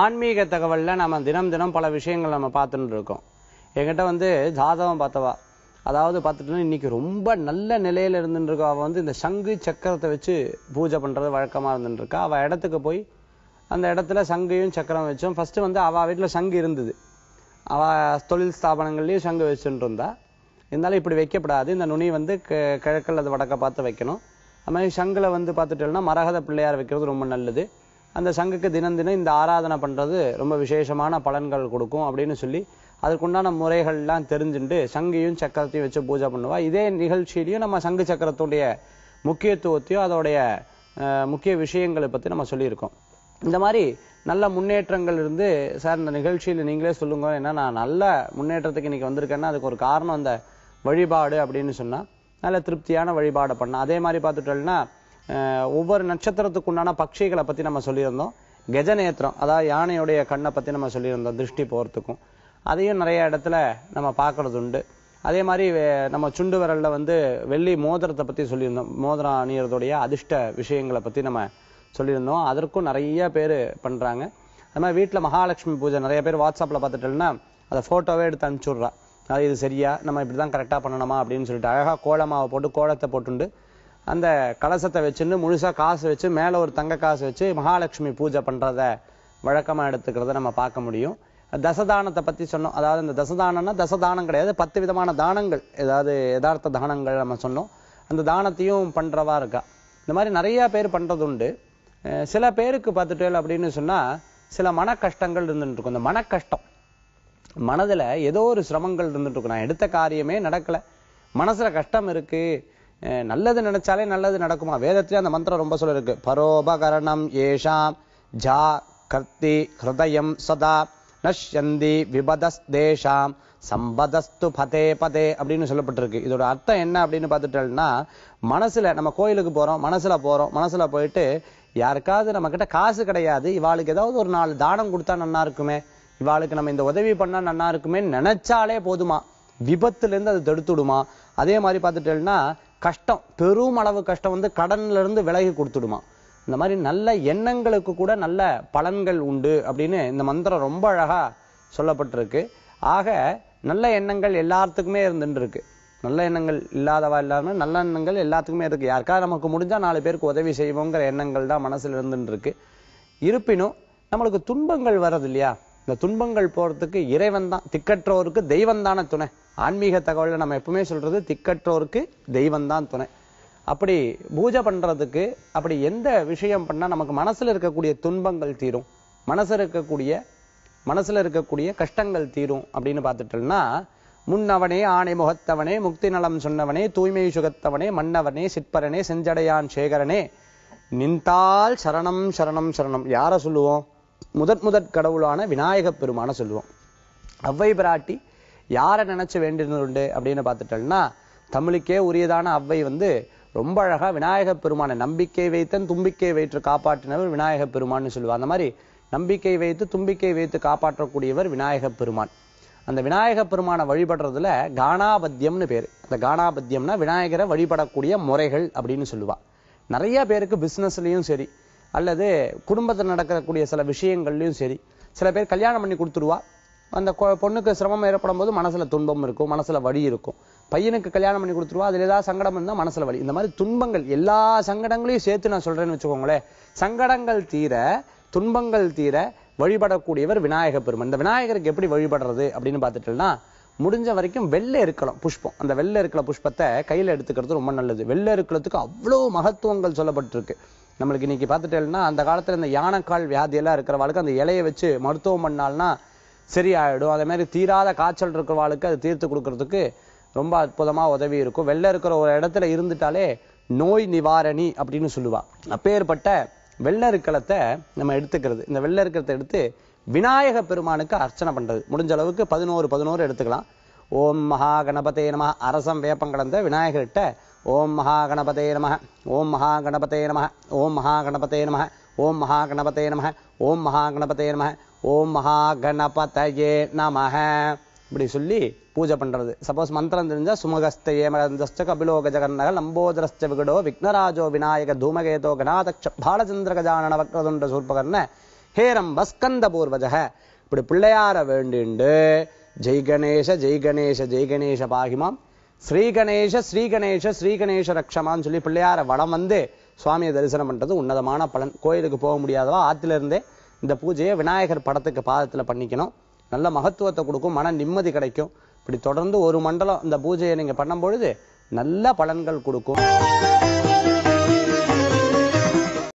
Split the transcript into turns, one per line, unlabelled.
ஆன்மீக தகவலில் நம்ம தினம் தினம் பல விஷயங்கள் நம்ம பார்த்துட்டு இருக்கோம் என்கிட்ட வந்து ஜாதகம் பார்த்தவா அதாவது பார்த்துட்டு இன்னைக்கு ரொம்ப நல்ல நிலையில் இருந்துருக்கா அவள் வந்து இந்த சங்கு சக்கரத்தை வச்சு பூஜை பண்ணுறது வழக்கமாக இருந்துருக்கா அவள் இடத்துக்கு போய் அந்த இடத்துல சங்கையும் சக்கரம் வச்சோம் ஃபஸ்ட்டு வந்து அவள் வீட்டில் சங்கு இருந்தது அவள் தொழில் ஸ்தாபனங்கள்லேயும் சங்கு வச்சுட்டு இருந்தா இருந்தாலும் இப்படி வைக்கப்படாது இந்த நுனி வந்து கிழக்கல் அது வடக்க பார்த்து வைக்கணும் அது மாதிரி சங்கில் வந்து பார்த்துட்டோம்னா மரகத பிள்ளையார் வைக்கிறது ரொம்ப நல்லது அந்த சங்குக்கு தினம் தினம் இந்த ஆராதனை பண்ணுறது ரொம்ப விசேஷமான பலன்கள் கொடுக்கும் அப்படின்னு சொல்லி அதுக்குண்டான முறைகள்லாம் தெரிஞ்சுட்டு சங்கையும் சக்கரத்தையும் வச்சு பூஜை பண்ணுவாள் இதே நிகழ்ச்சியிலையும் நம்ம சங்கு சக்கரத்துடைய முக்கியத்துவத்தையும் அதோடைய முக்கிய விஷயங்களை பற்றி நம்ம சொல்லியிருக்கோம் இந்த மாதிரி நல்ல முன்னேற்றங்கள் இருந்து சார் இந்த நிகழ்ச்சியில் நீங்களே சொல்லுங்க ஏன்னா நான் நல்ல முன்னேற்றத்துக்கு இன்னைக்கு வந்திருக்கேன்னா அதுக்கு ஒரு காரணம் அந்த வழிபாடு அப்படின்னு சொன்னால் நல்ல திருப்தியான வழிபாடை பண்ணலாம் அதே மாதிரி பார்த்துட்டோம்னா ஒவ்வொரு நட்சத்திரத்துக்கு உண்டான பட்சிகளை பற்றி நம்ம சொல்லியிருந்தோம் கெஜநேத்திரம் அதாவது யானையுடைய கண்ணை பற்றி நம்ம சொல்லியிருந்தோம் திருஷ்டி போகிறதுக்கும் அதையும் நிறைய இடத்துல நம்ம பார்க்கறது உண்டு அதே மாதிரி நம்ம சுண்டு விரலில் வந்து வெள்ளி மோதிரத்தை பற்றி சொல்லியிருந்தோம் மோதிரம் அணியறதுடைய அதிர்ஷ்ட விஷயங்களை பற்றி நம்ம சொல்லியிருந்தோம் அதற்கும் நிறைய பேர் பண்ணுறாங்க அது மாதிரி வீட்டில் மகாலட்சுமி பூஜை நிறைய பேர் வாட்ஸ்அப்பில் பார்த்துட்டோம்னா அதை ஃபோட்டோவே எடுத்து அனுப்பிச்சுட்றா அது இது சரியா நம்ம இப்படி தான் கரெக்டாக பண்ணணுமா அப்படின்னு சொல்லிட்டு அழகாக கோலமாவை போட்டு கோலத்தை போட்டுண்டு அந்த கலசத்தை வச்சுன்னு முழுசாக காசு வச்சு மேலே ஒரு தங்க காசு வச்சு மகாலட்சுமி பூஜை பண்ணுறத வழக்கமாக எடுத்துக்கிறத நம்ம பார்க்க முடியும் தசதானத்தை பற்றி சொன்னோம் அதாவது இந்த தசதானம்னா தசதானம் கிடையாது பத்து விதமான தானங்கள் ஏதாவது யதார்த்த தானங்கள் நம்ம சொன்னோம் அந்த தானத்தையும் பண்ணுறவா இருக்கா இந்த மாதிரி நிறையா பேர் பண்ணுறது உண்டு சில பேருக்கு பார்த்துட்டு அப்படின்னு சொன்னால் சில மன கஷ்டங்கள் இருந்துட்டு இருக்கும் இந்த மன கஷ்டம் மனதில் ஏதோ ஒரு சிரமங்கள் இருந்துட்டு இருக்கும் நான் எடுத்த காரியமே நடக்கலை மனசில் கஷ்டம் இருக்குது நல்லது நினைச்சாலே நல்லது நடக்குமா வேதத்திலே அந்த மந்திரம் ரொம்ப சொல்லிருக்கு பரோபகரணம் ஏஷாம் ஜா கர்த்தி ஹிருதயம் சதா நஷ்யந்தி விபதஸ்தேஷாம் தேஷாம் சம்பதஸ்து பதே பதே அப்படின்னு சொல்லப்பட்டிருக்கு இதோட அர்த்தம் என்ன அப்படின்னு பார்த்துட்டோம்னா மனசுல நம்ம கோயிலுக்கு போறோம் மனசுல போறோம் மனசுல போயிட்டு யாருக்காவது நம்ம கிட்ட காசு கிடையாது இவாளுக்கு ஏதாவது ஒரு நாள் தானம் கொடுத்தா நல்லா இருக்குமே இவாளுக்கு நம்ம இந்த உதவி பண்ணா நல்லா இருக்குமே நினைச்சாலே போதுமா விபத்துல இருந்து அது தடுத்துடுமா அதே மாதிரி பார்த்துட்டேன்னா கஷ்டம் பெரும் அளவு கஷ்டம் வந்து கடன்ல இருந்து விலகி கொடுத்துடுமா இந்த மாதிரி நல்ல எண்ணங்களுக்கு கூட நல்ல பலன்கள் உண்டு அப்படின்னு இந்த மந்திரம் ரொம்ப அழகா சொல்லப்பட்டிருக்கு ஆக நல்ல எண்ணங்கள் எல்லாத்துக்குமே இருந்துட்டு இருக்கு நல்ல எண்ணங்கள் இல்லாதவா இல்லாமல் நல்ல எண்ணங்கள் எல்லாத்துக்குமே இருக்கு யாருக்கா நமக்கு முடிஞ்சா நாலு பேருக்கு உதவி செய்வோங்கிற எண்ணங்கள் தான் மனசுல இருந்துட்டு இருக்கு இருப்பினும் நம்மளுக்கு துன்பங்கள் வர்றது இல்லையா இந்த துன்பங்கள் போகிறதுக்கு இறைவன் தான் திக்கற்றோருக்கு தெய்வந்தான துணை ஆன்மீக தகவலில் நம்ம எப்பவுமே சொல்கிறது திக்கற்றோருக்கு தெய்வந்தான் துணை அப்படி பூஜை பண்ணுறதுக்கு அப்படி எந்த விஷயம் பண்ணால் நமக்கு மனசில் இருக்கக்கூடிய துன்பங்கள் தீரும் மனசில் இருக்கக்கூடிய மனசில் இருக்கக்கூடிய கஷ்டங்கள் தீரும் அப்படின்னு பார்த்துட்டோம்னா முன்னவனே ஆணை முகத்தவனே முக்தி நலம் சொன்னவனே தூய்மை சுகத்தவனே மன்னவனே சிற்பரனே செஞ்சடையான் சேகரனே நின்றால் சரணம் சரணம் சரணம் யாரை சொல்லுவோம் முதற் முதற் கடவுளான விநாயகப் பெருமான சொல்லுவோம் அவ்வை பிராட்டி யாரை நினைச்சு உண்டு அப்படின்னு பார்த்துட்டோம்னா தமிழுக்கே உரியதான அவ்வை வந்து ரொம்ப அழகா விநாயகப் பெருமான நம்பிக்கை வைத்தன் தும்பிக்கை வைத்து காப்பாற்றினவர் விநாயகப் பெருமான்னு சொல்லுவார் அந்த மாதிரி நம்பிக்கை வைத்து தும்பிக்கை வைத்து காப்பாற்றக்கூடியவர் விநாயகப் பெருமான் அந்த விநாயகப் பெருமானை வழிபடுறதுல கானாபத்தியம்னு பேர் அந்த கானாபத்தியம்னா விநாயகரை வழிபடக்கூடிய முறைகள் அப்படின்னு சொல்லுவா நிறைய பேருக்கு பிசினஸ்லயும் சரி அல்லது குடும்பத்தில் நடக்கக்கூடிய சில விஷயங்கள்லையும் சரி சில பேர் கல்யாணம் பண்ணி கொடுத்துருவா அந்த பொண்ணுக்கு சிரமம் ஏற்படும் போது மனசில் துன்பம் இருக்கும் மனசில் வழி இருக்கும் பையனுக்கு கல்யாணம் பண்ணி கொடுத்துருவா அதில் ஏதாவது சங்கடம் இருந்தால் மனசில் வழி இந்த மாதிரி துன்பங்கள் எல்லா சங்கடங்களையும் சேர்த்து நான் சொல்கிறேன்னு வச்சுக்கோங்களேன் சங்கடங்கள் தீர துன்பங்கள் தீர வழிபடக்கூடியவர் விநாயக பெருமன் இந்த விநாயகருக்கு எப்படி வழிபடுறது அப்படின்னு பார்த்துட்டோம்னா முடிஞ்ச வரைக்கும் வெள்ளை இருக்கலாம் புஷ்பம் அந்த வெள்ளை இருக்கிற புஷ்பத்தை கையில் எடுத்துக்கிறது ரொம்ப நல்லது வெள்ளை இருக்கிறதுக்கு அவ்வளோ மகத்துவங்கள் சொல்லப்பட்டிருக்கு நம்மளுக்கு இன்னைக்கு பார்த்துட்டேன்னா அந்த காலத்தில் இந்த யானைக்கால் வியாதியெல்லாம் இருக்கிறவாளுக்கு அந்த இலையை வச்சு மருத்துவம் பண்ணால்னா சரியாயிடும் அதே மாதிரி தீராத காய்ச்சல் இருக்கிறவாளுக்கு அது தீர்த்து கொடுக்கறதுக்கு ரொம்ப அற்புதமாக உதவி இருக்கும் வெள்ளை இருக்கிற ஒரு இடத்துல இருந்துட்டாலே நோய் நிவாரணி அப்படின்னு சொல்லுவா அப்பேற்பட்ட வெள்ளருக்களத்தை நம்ம எடுத்துக்கிறது இந்த வெள்ளருக்களத்தை எடுத்து விநாயக பெருமானுக்கு அர்ச்சனை பண்ணுறது முடிஞ்ச அளவுக்கு பதினோரு பதினோரு எடுத்துக்கலாம் ஓம் மகா கணபதே நம அரசம் வேப்பங்கலந்த விநாயகர்கிட்ட ஓம் மகாகணபதே நம ஓம் மகாகணபதே நம ஓம் மகாகணபதே நம ஓம் மகாகணபதே நம ஓம் மகாகணபதே நம ஓம் மகாகணபதயே நம இப்படி சொல்லி பூஜை பண்றது சப்போஸ் மந்திரம் தெரிஞ்சா சுமகஸ்தே மகந்தஸ்ட கபிலோக ஜெகநக லம்போதரஸ்ட விகடோ விக்னராஜோ விநாயக தூமகேதோ கணாதக்ஷ பாலச்சந்திர கஜானன வக்ரதுண்ட சூர்பகர்ண ஹேரம் வஸ்கந்த பூர்வஜக இப்படி பிள்ளையார வேண்டிண்டு ஜெய் கணேஷ ஜெய் கணேஷ ஜெய் கணேஷ பாகிமாம் ஸ்ரீகணேஷ ஸ்ரீகணேஷ ஸ்ரீகணேஷ ரக்ஷமான்னு சொல்லி பிள்ளையார வடம் வந்து சுவாமியை தரிசனம் பண்ணுறது உன்னதமான பலன் கோயிலுக்கு போக முடியாதவா இருந்தே இந்த பூஜையை விநாயகர் படத்துக்கு பாதத்தில் பண்ணிக்கணும் நல்ல மகத்துவத்தை கொடுக்கும் மன நிம்மதி கிடைக்கும் இப்படி தொடர்ந்து ஒரு மண்டலம் இந்த பூஜையை நீங்கள் பண்ணும்பொழுது நல்ல பலன்கள் கொடுக்கும்